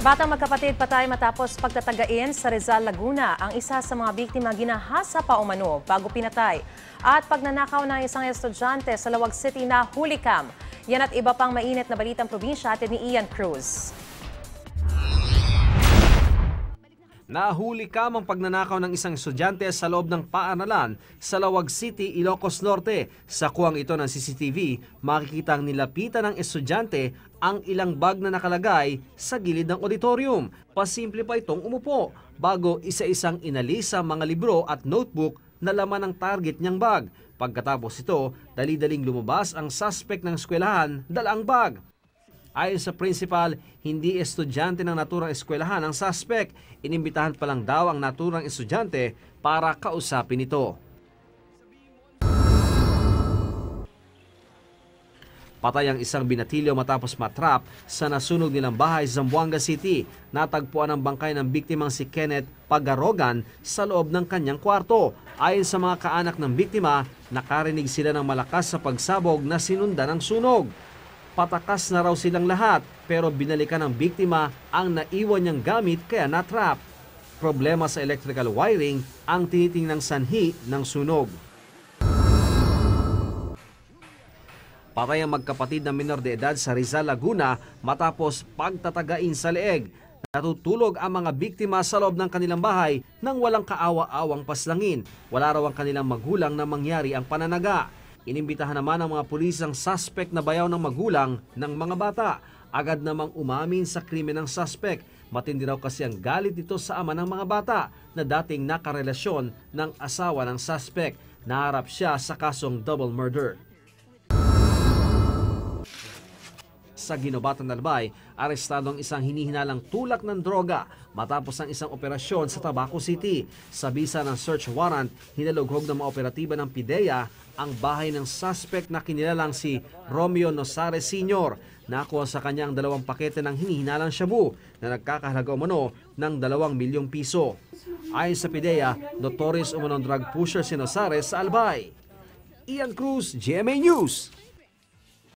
Batang magkapatid patay matapos pagtatagain sa Rizal, Laguna. Ang isa sa mga biktima ginahasa pa umano bago pinatay. At pagnanakaw ng isang estudyante sa Lawag City na Hulikam. Yan at iba pang mainit na balitang probinsya atin ni Ian Cruz. Nahuli ka mang pagnanakaw ng isang estudyante sa loob ng paaralan sa Lawag City, Ilocos Norte. Sa kuwang ito ng CCTV, makikita ang nilapitan ng estudyante ang ilang bag na nakalagay sa gilid ng auditorium. Pasimple pa itong umupo bago isa-isang inalisa mga libro at notebook na laman ng target niyang bag. Pagkatapos ito, dali-daling lumabas ang suspect ng eskwelahan dala ang bag. Ayon sa principal, hindi estudyante ng naturang eskwelahan ang suspect. Inimbitahan pa lang daw ang naturang estudyante para kausapin ito. Patay ang isang binatilyo matapos matrap sa nasunog nilang bahay sa Zamboanga City. Natagpuan ang bangkay ng biktimang si Kenneth Pagarogan sa loob ng kanyang kwarto. Ayon sa mga kaanak ng biktima, nakarinig sila ng malakas sa pagsabog na sinundan ng sunog. Patakas na raw silang lahat pero binalikan ng biktima ang naiwan niyang gamit kaya natrap. Problema sa electrical wiring ang tinitingnang sanhi ng sunog. Patay ang magkapatid na minor de edad sa Rizal, Laguna matapos pagtatagain sa leeg. Natutulog ang mga biktima sa loob ng kanilang bahay nang walang kaawa-awang paslangin. Wala raw ang kanilang magulang na mangyari ang pananaga. Inimbitahan naman ng mga pulis ang suspect na bayaw ng magulang ng mga bata. Agad namang umamin sa krimen ng suspect. Matindi raw kasi ang galit nito sa ama ng mga bata na dating nakarelasyon ng asawa ng suspect. Naharap siya sa kasong double murder. sa Ginobatan Albay, arestado ang isang hinihinalang tulak ng droga matapos ang isang operasyon sa Tabaco City. Sa bisa ng search warrant, hinalughog ng mga operatiba ng PIDEA ang bahay ng suspect na kinilalang si Romeo Nosares Sr. Nakuha sa kanya ang dalawang pakete ng hinihinalang shabu na nagkakahalaga umano ng 2 milyong piso. Ayon sa PIDEA, notorious umanong drug pusher si Nosares sa Albay. Ian Cruz, GMA News.